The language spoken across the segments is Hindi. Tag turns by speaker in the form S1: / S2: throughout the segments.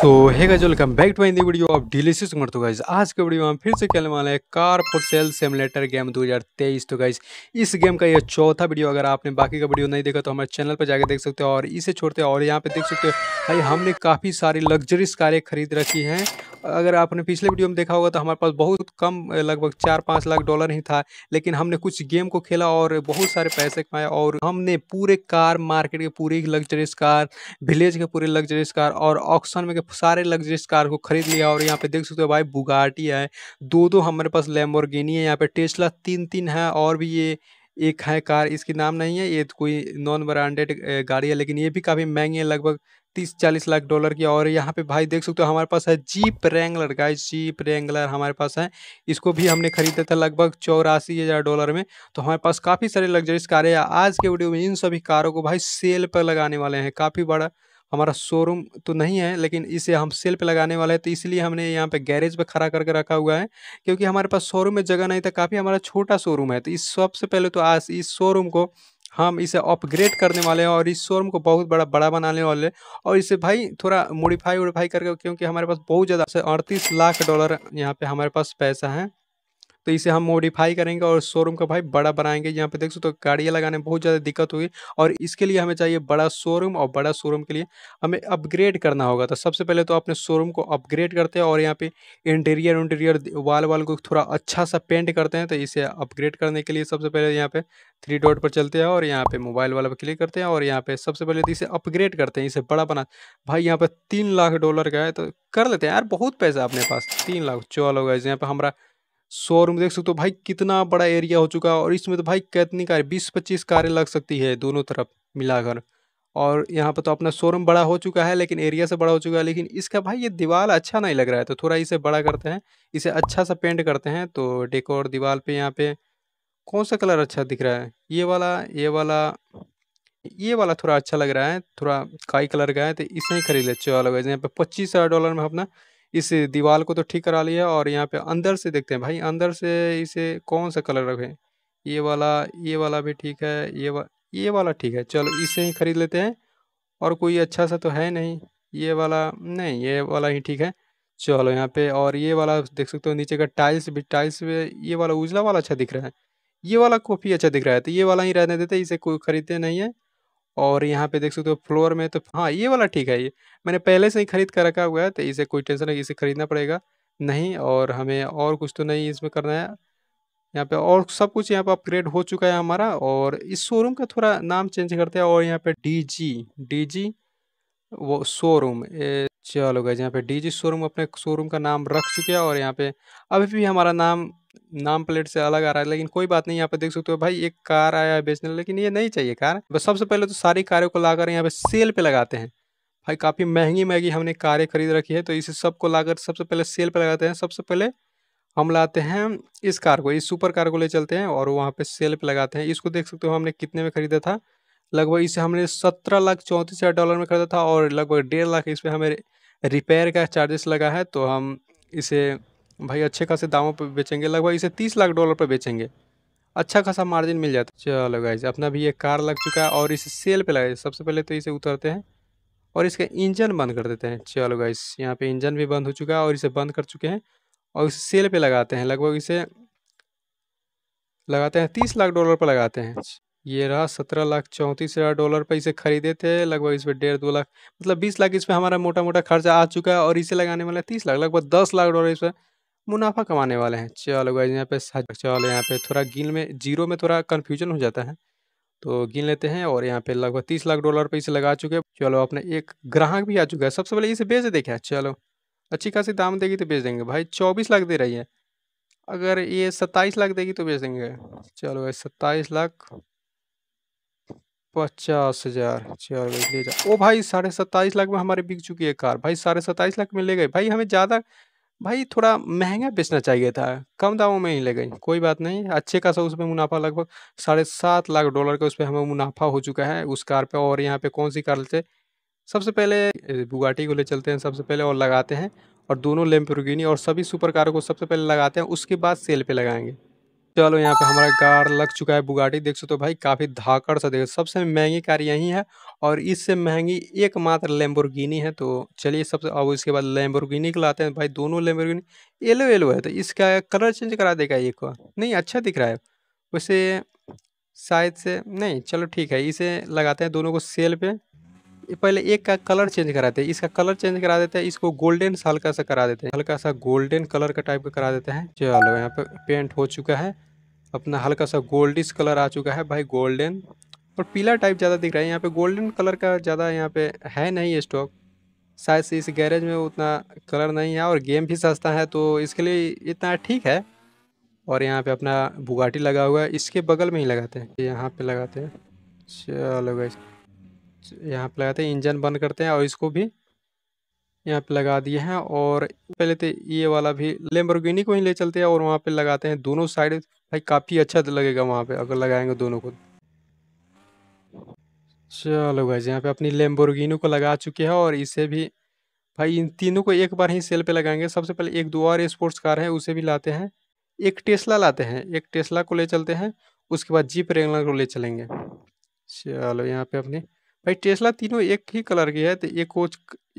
S1: so hi guys welcome back to in video of delicious मर तो गाइज आज के वीडियो में हम फिर से खेलने वाले हैं car for sale simulator game 2023 तो गाइज इस गेम का यह चौथा वीडियो अगर आपने बाकी का वीडियो नहीं देखा तो हमारे चैनल पर जाकर देख सकते हो और इसे छोड़ते और यहाँ पे देख सकते हो भाई हमने काफ़ी सारी लग्जरीज कारें खरीद रखी हैं अगर आपने पिछले वीडियो में देखा होगा तो हमारे पास बहुत कम लगभग चार पाँच लाख डॉलर ही था लेकिन हमने कुछ गेम को खेला और बहुत सारे पैसे कमाए और हमने पूरे कार मार्केट के पूरी लग्जरीज कार विलेज के पूरे लग्जरीज कार और ऑक्शन में के सारे लग्जरीज कार को खरीद लिया और यहाँ पे देख सकते हो भाई बुगाटी है दो दो हमारे पास लेम्बोरगेनी है यहाँ पे टेस्ला तीन तीन है और भी ये एक है कार इसकी नाम नहीं है ये तो कोई नॉन ब्रांडेड गाड़ी है लेकिन ये भी काफ़ी महंगी है लगभग तीस चालीस लाख डॉलर की और यहाँ पे भाई देख सकते हो हमारे पास है जीप रेंगलर का जीप रेंगलर हमारे पास है इसको भी हमने खरीदा था लगभग चौरासी हज़ार डॉलर में तो हमारे पास काफ़ी सारे लग्जरीज कारें आज के वीडियो में इन सभी कारों को भाई सेल पर लगाने वाले हैं काफ़ी बड़ा हमारा शोरूम तो नहीं है लेकिन इसे हम सेल पे लगाने वाले हैं तो इसलिए हमने यहाँ पे गैरेज पे खड़ा करके रखा हुआ है क्योंकि हमारे पास शोरूम में जगह नहीं था काफ़ी हमारा छोटा शोरूम है तो इस सबसे पहले तो आज इस शोरूम को हम इसे अपग्रेड करने वाले हैं और इस शोरूम को बहुत बड़ा बड़ा बनाने वाले हैं और इसे भाई थोड़ा मोडिफाई वोडिफाई करके क्योंकि हमारे पास बहुत ज़्यादा से अड़तीस लाख डॉलर यहाँ पे हमारे पास पैसा है तो इसे हम मॉडिफाई करेंगे और शोरूम का भाई बड़ा बनाएंगे यहाँ पे देख सकते हो तो गाड़ियाँ लगाने में बहुत ज़्यादा दिक्कत हुई और इसके लिए हमें चाहिए बड़ा शोरूम और बड़ा शोरूम के लिए हमें अपग्रेड करना होगा तो सबसे पहले तो अपने शोरूम को अपग्रेड करते हैं और यहाँ पे इंटीरियर उन्टीरियर वाल वाल को थोड़ा अच्छा सा पेंट करते हैं तो इसे अपग्रेड करने के लिए सबसे पहले यहाँ पे थ्री डॉट पर चलते हैं और यहाँ पे मोबाइल वाला पर क्लिक करते हैं और यहाँ पे सबसे पहले तो इसे अपग्रेड करते हैं इसे बड़ा बना भाई यहाँ पे तीन लाख डॉलर का है तो कर लेते हैं यार बहुत पैसा अपने पास तीन लाख चौल हो गए यहाँ पे हमारा शोरूम देख सकते हो भाई कितना बड़ा एरिया हो चुका है और इसमें तो भाई कितनी कार बीस पच्चीस कारें लग सकती है दोनों तरफ मिलाकर और यहाँ पर तो अपना शोरूम बड़ा हो चुका है लेकिन एरिया से बड़ा हो चुका है लेकिन इसका भाई ये दीवार अच्छा नहीं लग रहा है तो थोड़ा इसे बड़ा करते हैं इसे अच्छा सा पेंट करते हैं तो डेकोर दीवार पे यहाँ पे कौन सा कलर अच्छा दिख रहा है ये वाला ये वाला ये वाला थोड़ा अच्छा लग रहा है थोड़ा काई कलर का है तो इसे ही खरीद ले चलो यहाँ पे पच्चीस डॉलर में अपना इस दीवार को तो ठीक करा लिया और यहाँ पे अंदर से देखते हैं भाई अंदर से इसे कौन सा कलर रखें ये वाला ये वाला भी ठीक है ये वा ये वाला ठीक है चलो इसे ही ख़रीद लेते हैं और कोई अच्छा सा तो है नहीं ये वाला नहीं ये वाला ही ठीक है चलो यहाँ पे और ये वाला देख सकते हो नीचे का टाइल्स भी टाइल्स भी ये वाला उजला वाला अच्छा दिख रहा है ये वाला कॉफ़ी अच्छा दिख रहा है तो ये वाला ही रहने देते इसे कोई ख़रीदते नहीं है और यहाँ पे देख सकते हो फ्लोर में तो हाँ ये वाला ठीक है ये मैंने पहले से ही खरीद कर रखा हुआ है तो इसे कोई टेंशन नहीं इसे खरीदना पड़ेगा नहीं और हमें और कुछ तो नहीं इसमें करना है यहाँ पे और सब कुछ यहाँ पे अपग्रेड हो चुका है हमारा और इस शोरूम का थोड़ा नाम चेंज करते हैं और यहाँ पे डी जी डी जी वो शोरूम चलो गए यहाँ पे डी जी शोरूम अपने शोरूम का नाम रख चुके हैं और यहाँ पे अभी भी हमारा नाम नाम प्लेट से अलग आ रहा है लेकिन कोई बात नहीं यहाँ पे देख सकते हो भाई एक कार आया है बेचने लेकिन ये नहीं चाहिए कार बस सबसे पहले तो सारी कारों को लाकर यहाँ पे सेल पे लगाते हैं भाई काफ़ी महंगी महंगी हमने कारें खरीद रखी है तो इसे सबको लाकर सबसे पहले सेल पे लगाते हैं सबसे पहले हम लाते हैं इस कार को इस सुपर कार को ले चलते हैं और वहाँ पे सेल पे लगाते हैं इसको देख सकते हो हमने कितने में खरीदा था लगभग इसे हमने सत्रह लाख चौंतीस हज़ार डॉलर में खरीदा था और लगभग डेढ़ लाख इस पर हमें रिपेयर का चार्जेस लगा है तो हम इसे भाई अच्छे खासे दामों पर बेचेंगे लगभग इसे तीस लाख डॉलर पर बेचेंगे अच्छा खासा मार्जिन मिल जाता है चलो गाइज अपना भी ये कार लग चुका है और इसे सेल पे लगाए सबसे पहले तो इसे उतरते हैं और इसका इंजन बंद कर देते हैं चलो गाइज यहाँ पे इंजन भी बंद हो चुका है और इसे बंद कर चुके हैं और इसे सेल पे लगाते हैं लगभग इसे लगाते हैं तीस लाख डॉलर पर लगाते हैं ये रहा सत्रह लाख चौंतीस हज़ार डॉलर पर इसे खरीदे थे लगभग इस पर डेढ़ दो लाख मतलब बीस लाख इस पर हमारा मोटा मोटा खर्चा आ चुका है और इसे लगाने वाला तीस लाख लगभग दस लाख डॉलर इस पर मुनाफा कमाने वाले हैं चलो गाइज यहाँ पे चलो यहाँ पे थोड़ा गिन में जीरो में थोड़ा कन्फ्यूजन हो जाता है तो गिन लेते हैं और यहाँ पे लगभग तीस लाख डॉलर पे इसे लगा चुके हैं चलो अपने एक ग्राहक भी आ चुका है सबसे पहले इसे बेच देखे चलो अच्छी खासी दाम देगी तो बेच देंगे भाई चौबीस लाख दे रही है अगर ये सत्ताईस लाख देगी तो बेच देंगे चलो भाई सत्ताईस लाख पचास हजार चलो ले जाओ ओ भाई साढ़े सत्ताईस लाख में हमारी बिक चुकी है कार भाई साढ़े सत्ताईस लाख में ले गए भाई हमें ज़्यादा भाई थोड़ा महंगा बेचना चाहिए था, कम दामों में ही ले गई, कोई बात नहीं, अच्छे-खासा उसमें मुनाफ़ा लगभग साढ़े सात लाख डॉलर का पर हमें मुनाफ़ा हो चुका है उस कार पे और यहाँ पे कौन-सी कार लेते सबसे पहले बुगाटी को ले चलते हैं सबसे पहले और लगाते हैं और दोनों लैम्बोर्गिनी और सभी सुपर कारों को सबसे पहले लगाते हैं, उसके बाद सेल पर लगाएंगे चलो यहाँ पे हमारा कार लग चुका है बुगाटी देख सकते हो भाई काफ़ी धाकड़ सा देख सबसे महंगी कार यही है और इससे महंगी एकमात्र लेम्बोर्गिनी है तो चलिए सबसे अब इसके बाद लेम्बोर्गिनी के लाते हैं भाई दोनों लेम्बोर्गिनी येलो येलो है तो इसका कलर चेंज करा देगा एक को नहीं अच्छा दिख रहा है वैसे शायद से नहीं चलो ठीक है इसे लगाते हैं दोनों को सेल पे पहले एक का कलर चेंज कराते हैं इसका कलर चेंज करा देते हैं इसको गोल्डन सा हल्का सा करा देते हैं हल्का सा गोल्डन कलर का टाइप का करा देते हैं चलो यहाँ पे पेंट हो चुका है अपना हल्का सा गोल्डिश कलर आ चुका है भाई गोल्डन और पीला टाइप ज़्यादा दिख रहा है यहाँ पे गोल्डन कलर का ज़्यादा यहाँ पे है नहीं स्टॉक शायद से इस गैरेज में उतना कलर नहीं है और गेम भी सस्ता है तो इसके लिए इतना ठीक है और यहाँ पे अपना बुगाटी लगा हुआ है इसके बगल में ही लगाते हैं यहाँ पे लगाते हैं चलो भाई यहाँ पे लगाते हैं इंजन बंद करते हैं और इसको भी यहाँ पे लगा दिए हैं और पहले तो ये वाला भी लेम्बरगिनी को ही ले चलते हैं और वहाँ पे लगाते हैं दोनों साइड भाई काफ़ी अच्छा लगेगा वहाँ पे अगर लगाएंगे दोनों को चलो भाई यहाँ पे अपनी लेम्बोरगिनो को लगा चुके हैं और इसे भी भाई इन तीनों को एक बार ही सेल पे लगाएंगे सबसे पहले एक दो और स्पोर्ट्स कार है उसे भी लाते हैं एक टेस्ला लाते हैं एक टेस्ला को ले चलते हैं उसके बाद जीप रेंगलर को ले चलेंगे चलो यहाँ पे अपनी भाई टेस्ला तीनों एक ही कलर की है तो एक कोच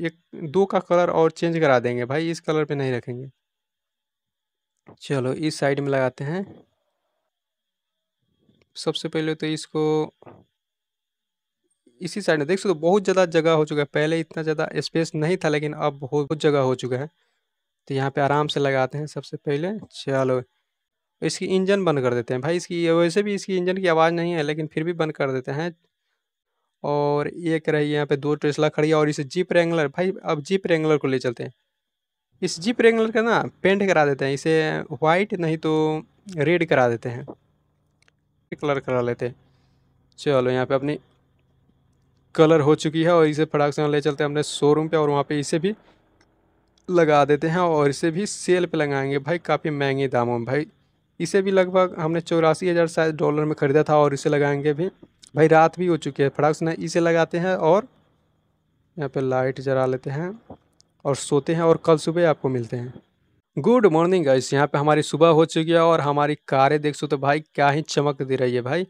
S1: एक दो का कलर और चेंज करा देंगे भाई इस कलर पे नहीं रखेंगे चलो इस साइड में लगाते हैं सबसे पहले तो इसको इसी साइड में देख सकते तो बहुत ज़्यादा जगह हो चुका है पहले इतना ज़्यादा स्पेस नहीं था लेकिन अब बहुत जगह हो चुका है तो यहाँ पे आराम से लगाते हैं सबसे पहले चलो इसकी इंजन बंद कर देते हैं भाई इसकी वैसे भी इसकी इंजन की आवाज़ नहीं है लेकिन फिर भी बंद कर देते हैं और एक रही यहाँ पे दो टेस्ला खड़ी है और इस जीप रेंगलर भाई अब जीप रेंगलर को ले चलते हैं इस जीप रेंगलर का ना पेंट करा देते हैं इसे वाइट नहीं तो रेड करा देते हैं कलर करा लेते हैं चलो यहाँ पे अपनी कलर हो चुकी है और इसे फटाक से ले चलते हैं अपने शोरूम पे और वहाँ पे इसे भी लगा देते हैं और इसे भी सेल पे लगाएंगे भाई काफ़ी महंगे दामों में भाई इसे भी लगभग हमने चौरासी हज़ार शायद डॉलर में ख़रीदा था और इसे लगाएंगे भी भाई रात भी हो चुकी है फटाक से इसे लगाते हैं और यहाँ पे लाइट जला लेते हैं और सोते हैं और कल सुबह आपको मिलते हैं गुड मॉर्निंग गाइस यहाँ पे हमारी सुबह हो चुकी है और हमारी कारें देख सो तो भाई क्या ही चमक दे रही है भाई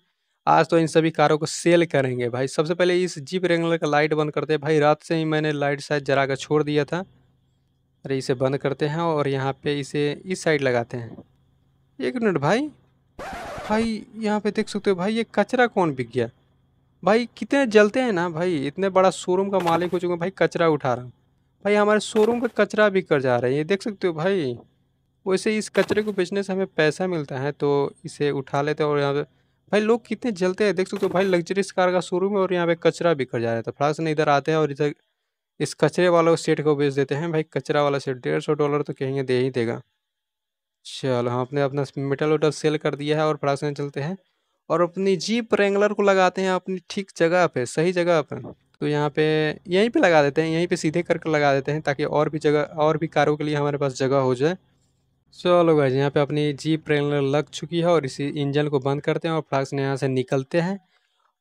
S1: आज तो इन सभी कारों को सेल करेंगे भाई सबसे पहले इस जीप रेंगलर का लाइट बंद करते हैं भाई रात से ही मैंने लाइट शायद जरा कर छोड़ दिया था अरे इसे बंद करते हैं और यहाँ पे इसे इस साइड लगाते हैं एक मिनट भाई भाई यहाँ पे देख सकते हो भाई ये कचरा कौन बिक गया भाई कितने जलते हैं ना भाई इतने बड़ा शोरूम का मालिक हो चुका भाई कचरा उठा रहा हूँ भाई हमारे शोरूम का कचरा भी कर जा रहे हैं ये देख सकते हो भाई वैसे इस कचरे को बेचने से हमें पैसा मिलता है तो इसे उठा लेते हैं और यहाँ पे भाई लोग कितने जलते हैं देख सकते हो भाई लग्जरीस कार का शोरूम है और यहाँ पे कचरा कर जा रहा है तो फटाक से इधर आते हैं और इधर इस कचरे वाला सेट को बेच देते हैं भाई कचरा वाला सेट डेढ़ सौ डॉलर तो कहेंगे दे ही देगा चलो हम अपने अपना मेटल वेटल सेल कर दिया है और फटाक से चलते हैं और अपनी जीप रेंगलर को लगाते हैं अपनी ठीक जगह पे सही जगह पे तो यहाँ पे यहीं पे लगा देते हैं यहीं पे सीधे करके लगा देते हैं ताकि और भी जगह और भी कारों के लिए हमारे पास जगह हो जाए चलो भाई यहाँ पे अपनी जीप रेंगलर लग चुकी है और इसी इंजन को बंद करते हैं और फ्लाक्स यहाँ से निकलते हैं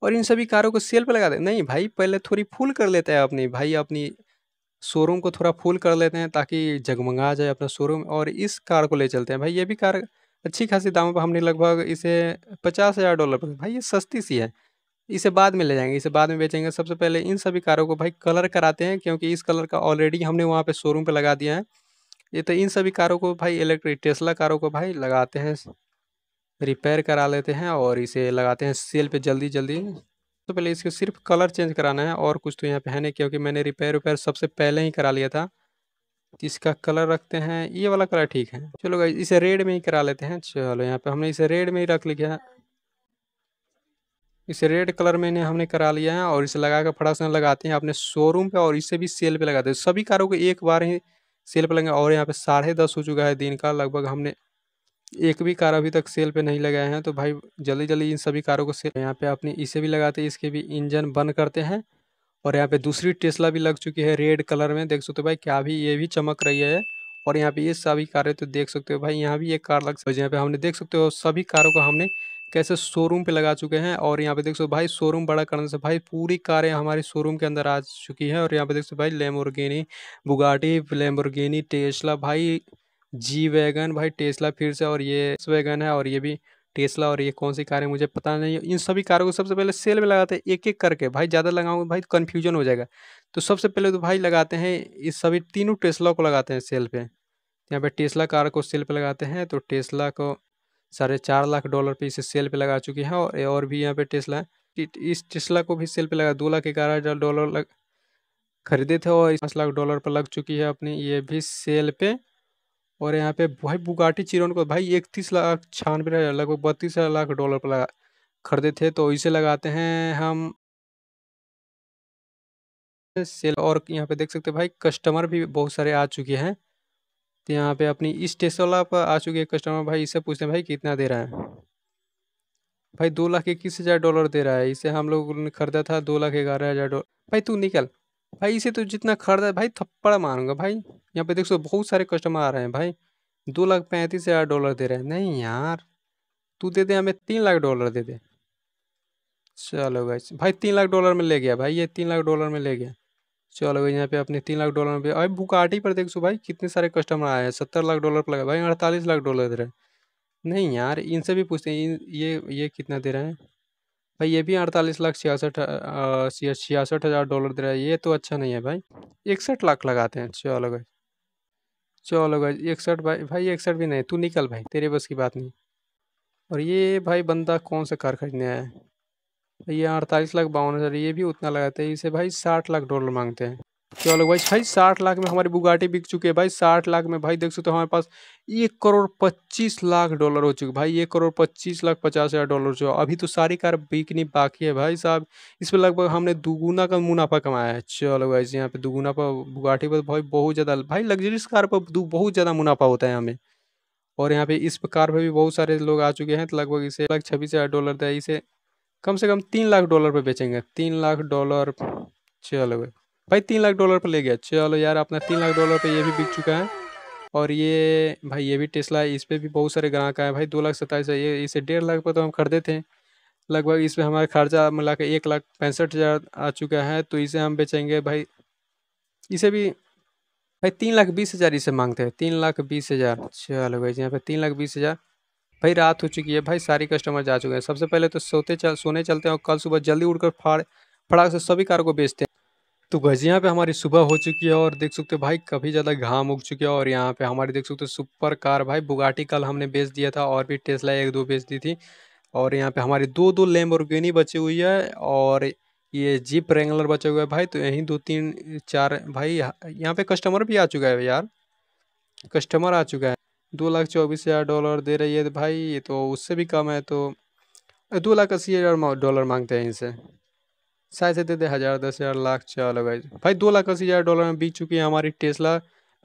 S1: और इन सभी कारों को सेल पर लगा देते नहीं भाई पहले थोड़ी फुल कर लेते हैं अपनी भाई अपनी शोरूम को थोड़ा फुल कर लेते हैं ताकि जगमगा जाए अपना शोरूम और इस कार को ले चलते हैं भाई ये भी कार अच्छी खासी दामों पर हमने लगभग इसे पचास हज़ार डॉलर पर भाई ये सस्ती सी है इसे बाद में ले जाएंगे इसे बाद में बेचेंगे सबसे पहले इन सभी कारों को भाई कलर कराते हैं क्योंकि इस कलर का ऑलरेडी हमने वहाँ पर शोरूम पर लगा दिया है ये तो इन सभी कारों को भाई इलेक्ट्रिक टेस्ला कारों को भाई लगाते हैं रिपेयर करा लेते हैं और इसे लगाते हैं सेल पर जल्दी जल्दी सबसे तो पहले इसको सिर्फ कलर चेंज कराना है और कुछ तो यहाँ पे है नहीं क्योंकि मैंने रिपेयर रिपेयर सबसे पहले ही करा लिया था इसका कलर रखते हैं ये वाला कलर ठीक है चलो इसे रेड में ही करा लेते हैं चलो यहाँ पे हमने इसे रेड में ही रख लिया इसे रेड कलर में हमने करा लिया है और इसे लगा कर फटा लगाते हैं अपने शोरूम पे और इसे भी सेल पे लगाते हैं सभी कारों को एक बार ही सेल पे लगे और यहाँ पे साढ़े दस हो चुका है दिन का लगभग हमने एक भी कार अभी तक सेल पे नहीं लगाए हैं तो भाई जल्दी जल्दी इन सभी कारों को सेल यहाँ पे अपने इसे भी लगाते हैं इसके भी इंजन बंद करते हैं और यहाँ पे दूसरी टेस्ला भी लग चुकी है रेड कलर में देख सकते हो भाई क्या भी ये भी चमक रही है और यहाँ पे ये सभी कारें तो देख सकते हो भाई यहाँ भी एक कार लग सकती है यहाँ पे हमने देख सकते हो सभी कारों को हमने कैसे शोरूम पे लगा चुके हैं और यहाँ पे देख सो भाई शोरूम बड़ा करने से भाई पूरी कारें हमारी शोरूम के अंदर आ चुकी है और यहाँ पे देख सो भाई लेमोरगेनी बुगाटी लेमोरगेनी टेस्ला भाई जी वैगन भाई टेस्ला फिर से और ये वैगन है और ये भी टेस्ला और ये कौन सी कार है मुझे पता नहीं इन सभी कारों को सबसे पहले सेल में लगाते हैं एक एक करके भाई ज़्यादा लगाऊंगे भाई तो कन्फ्यूजन हो जाएगा तो सबसे पहले तो भाई लगाते हैं इस सभी तीनों टेस्ला को लगाते हैं सेल पे यहाँ पे टेस्ला कार को सेल पे लगाते हैं तो टेस्ला को साढ़े चार लाख डॉलर पे इसे सेल पे लगा चुकी है और और भी यहाँ पे टेस्ला इस टेस्ला को भी सेल पे लगा दो लाख ग्यारह हज़ार डॉलर लग खरीदे थे और पाँच लाख डॉलर पर लग चुकी है अपनी ये भी सेल पे और यहाँ पे भाई बुगाटी चिरोन को भाई इकतीस लाख छानबे हज़ार लगभग बत्तीस लाख डॉलर पर लगा खरीदे थे तो इसे लगाते हैं हम सेल और यहाँ पे देख सकते हैं भाई कस्टमर भी बहुत सारे आ चुके हैं तो यहाँ पे अपनी इस स्टेशन वाला पर आ चुके हैं कस्टमर भाई इससे पूछते हैं भाई कितना दे रहा है भाई दो लाख इक्कीस हज़ार डॉलर दे रहा है इसे हम लोग ने खरीदा था दो लाख ग्यारह हज़ार डॉलर भाई तू निकल भाई इसे तो जितना खरीदा है भाई थप्पड़ मारूंगा भाई यहाँ पे देख सो बहुत सारे कस्टमर आ रहे हैं भाई दो लाख पैंतीस हज़ार डॉलर दे रहे हैं नहीं यार तू दे दे हमें तीन लाख डॉलर दे दे चलो भाई भाई तीन लाख डॉलर में ले गया भाई ये तीन लाख डॉलर में ले गया चलो भाई यहाँ पे अपने तीन लाख डॉलर में अभी भुकाटी पर देख सो भाई कितने सारे कस्टमर आए हैं सत्तर लाख डॉलर पर लगा भाई अड़तालीस लाख डॉलर दे रहे हैं नहीं यार इनसे भी पूछते हैं ये ये कितना दे रहे हैं भाई ये भी अड़तालीस लाख छियासठ छियासठ हज़ार डॉलर दे रहा है ये तो अच्छा नहीं है भाई इकसठ लाख लगाते हैं चलो भाई चलो भाई इकसठ भाई भाई इकसठ भी नहीं तू निकल भाई तेरे बस की बात नहीं और ये भाई बंदा कौन सा कार खरीदने आया है ये अड़तालीस लाख बावन हज़ार ये भी उतना लगाते हैं इसे भाई साठ लाख डॉलर मांगते हैं क्या लोग भाई भाई साठ लाख में हमारी बुगाटी बिक चुकी है भाई साठ लाख में भाई देख सकते हो हमारे पास एक करोड़ पच्चीस लाख डॉलर हो चुके भाई एक करोड़ पच्चीस लाख पचास हज़ार डॉलर जो अभी तो सारी कार बिकनी बाकी है भाई साहब इस पर लगभग हमने दुगुना का मुनाफा कमाया है चलो भाई यहाँ पे दुगुना पर बुगाटी पर भाई बहुत ज़्यादा भाई लग्जरीस कार पर बहुत ज़्यादा मुनाफा होता है हमें और यहाँ पे इस कार पर भी बहुत सारे लोग आ चुके हैं तो लगभग इसे लाख छब्बीस हज़ार डॉलर दे इसे कम से कम तीन लाख डॉलर पर बेचेंगे तीन लाख डॉलर चलो भाई भाई तीन लाख डॉलर पर ले गया चलो यार अपना तीन लाख डॉलर पर ये भी बिक चुका है और ये भाई ये भी टेस्ला है इस पर भी बहुत सारे ग्राहक आए भाई दो लाख सत्ताईस ये इसे डेढ़ लाख पर तो हम खरीदे थे लगभग इस पर हमारा खर्चा मिला के एक लाख पैंसठ हज़ार आ चुका है तो इसे हम बेचेंगे भाई इसे भी भाई तीन लाख बीस हज़ार इसे मांगते हैं तीन लाख बीस हज़ार चलो भाई यहाँ पर तीन लाख बीस हज़ार भाई रात हो चुकी है भाई सारी कस्टमर जा चुके हैं सबसे पहले तो सोते चल सोने चलते हैं और कल सुबह जल्दी उठकर फाड़ फड़ाक से सभी कार को बेचते हैं तो यहाँ पे हमारी सुबह हो चुकी है और देख सकते हो भाई काफ़ी ज़्यादा घाम उग चुकी है और यहाँ पे हमारी देख सकते हो सुपर कार भाई बुगाटी कल हमने बेच दिया था और भी टेस्ला एक दो बेच दी थी और यहाँ पे हमारी दो दो लेम्बोर्गिनी बची हुई है और ये जीप रेंगलर बचा हुआ है भाई तो यहीं दो तीन चार भाई यहाँ पे कस्टमर भी आ चुका है यार कस्टमर आ चुका है दो लाख चौबीस हज़ार डॉलर दे रही है भाई ये तो उससे भी कम है तो दो लाख अस्सी हज़ार डॉलर मांगते हैं इनसे शायद से दे दे हज़ार दस हज़ार लाख चलो गाइज भाई दो लाख अस्सी हज़ार डॉलर में बिक चुकी है हमारी टेस्ला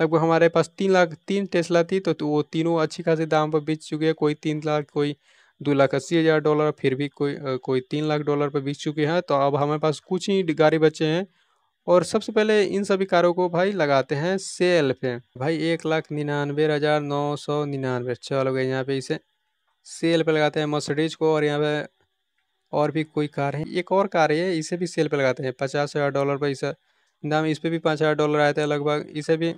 S1: लगभग हमारे पास तीन लाख तीन टेस्ला थी तो, तो वो तीनों अच्छी खासी दाम पर बिक चुके हैं कोई तीन लाख कोई दो लाख अस्सी हज़ार डॉलर फिर भी कोई कोई तीन लाख डॉलर पर बिक चुके हैं तो अब हमारे पास कुछ ही गाड़ी बचे हैं और सबसे पहले इन सभी कारों को भाई लगाते हैं सेल पे भाई एक लाख निन्यानवे हज़ार नौ सौ निन्यानवे चलो गए यहाँ पे इसे सेल पे लगाते हैं मर्सडीज को और यहाँ पे और भी कोई कार है एक और कार है इसे भी सेल पे लगाते हैं पचास हज़ार डॉलर पर इसे दाम इस पर भी पाँच हज़ार डॉलर आए थे लगभग इसे भी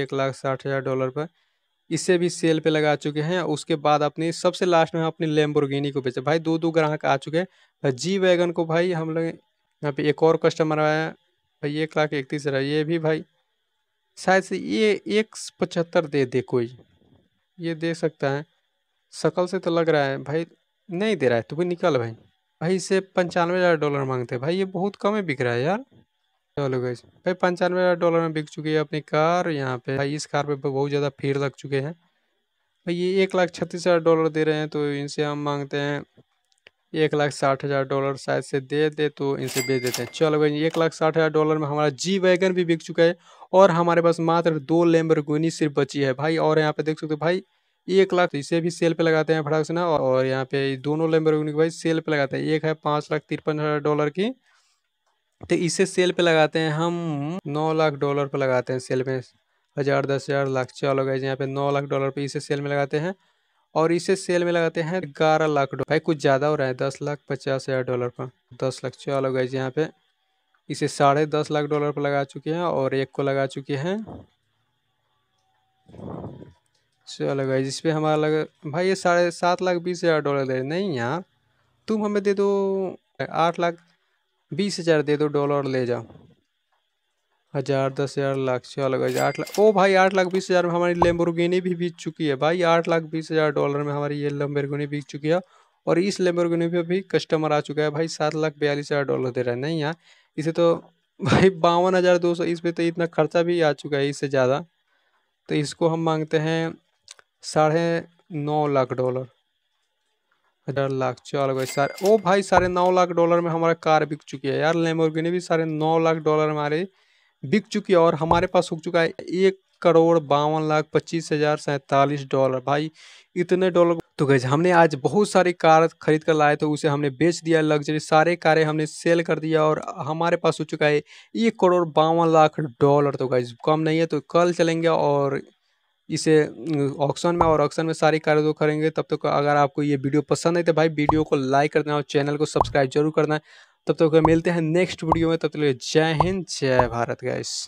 S1: एक लाख साठ हज़ार डॉलर पर इसे भी सेल पे लगा चुके हैं उसके बाद अपनी सबसे लास्ट में अपनी लेम्बोरगिनी को बेचा भाई दो दो ग्राहक आ चुके हैं जी वैगन को भाई हम लोग यहाँ पे एक और कस्टमर आया भाई एक लाख इकतीस हज़ार ये भी भाई शायद से ये एक पचहत्तर दे दे कोई ये दे सकता है शकल से तो लग रहा है भाई नहीं दे रहा है तो भी निकल भाई भाई इसे पंचानवे हज़ार डॉलर मांगते हैं भाई ये बहुत कम है बिक रहा है यार चलो गई भाई पंचानवे हज़ार डॉलर में बिक चुकी है अपनी कार यहाँ पे भाई इस कार पे बहुत ज़्यादा भीड़ लग चुके हैं भाई ये एक लाख छत्तीस हज़ार डॉलर दे रहे हैं तो इनसे हम मांगते हैं एक लाख साठ हज़ार डॉलर शायद से दे दे तो इनसे बेच देते हैं चलो भाई एक लाख साठ हज़ार डॉलर में हमारा जी वैगन भी बिक चुका है और हमारे पास मात्र दो लेम्बरगुनी सिर्फ बची है भाई और यहाँ पे देख सकते हो भाई एक लाख तो इसे भी सेल पे लगाते हैं फटाक से ना और यहाँ पे दोनों लेम्बरगिनी भाई सेल पे लगाते हैं एक है पाँच लाख तिरपन हज़ार डॉलर की तो इसे सेल पे लगाते हैं हम नौ लाख डॉलर पे लगाते हैं सेल में हज़ार दस हज़ार लाख चलो गए यहाँ पे नौ लाख डॉलर पे इसे सेल में लगाते हैं और इसे सेल में लगाते हैं ग्यारह लाख डॉलर भाई कुछ ज़्यादा हो रहा है दस लाख पचास हज़ार डॉलर पर दस लाख चलो गए यहाँ पे इसे साढ़े दस लाख डॉलर पर लगा चुके हैं और एक को लगा चुके हैं चलो भाई जिस पर हमारा लग भाई ये साढ़े सात लाख बीस हज़ार डॉलर दे नहीं यार तुम हमें दे दो आठ लाख बीस हज़ार दे दो डॉलर ले जाओ हज़ार दस हज़ार लाख चलो भाई आठ लाख ओ भाई आठ लाख बीस हज़ार में हमारी लेम्बोर्गिनी भी बिक चुकी है भाई आठ लाख बीस हज़ार डॉलर में हमारी ये लेम्बोर्गिनी बिक चुकी है और इस लेम्बोर्गिनी पर भी कस्टमर आ चुका है भाई सात लाख बयालीस हज़ार डॉलर दे रहा है नहीं यार इसे तो भाई बावन हज़ार दो सौ इस पर तो इतना खर्चा भी आ चुका है इससे ज़्यादा तो इसको हम मांगते हैं साढ़े नौ लाख डॉलर हजार लाख चलो भाई सारे ओ भाई साढ़े नौ लाख डॉलर में हमारा कार बिक चुकी है यार लेमोर्गिनी भी साढ़े नौ लाख डॉलर हमारे बिक चुकी है और हमारे पास हो चुका है एक करोड़ बावन लाख पच्चीस हज़ार सैंतालीस डॉलर भाई इतने डॉलर तो गैज हमने आज बहुत सारी कार खरीद कर लाए तो उसे हमने बेच दिया लग्जरी सारे कारें हमने सेल कर दिया और हमारे पास हो चुका है एक करोड़ बावन लाख डॉलर तो गैज कम नहीं है तो कल चलेंगे और इसे ऑक्शन में और ऑक्शन में सारी कार्य करेंगे तब तक तो अगर आपको ये वीडियो पसंद है तो भाई वीडियो को लाइक करना और चैनल को सब्सक्राइब जरूर करना है तब तक तो मिलते हैं नेक्स्ट वीडियो में तब तक तो जय हिंद जय भारत गैस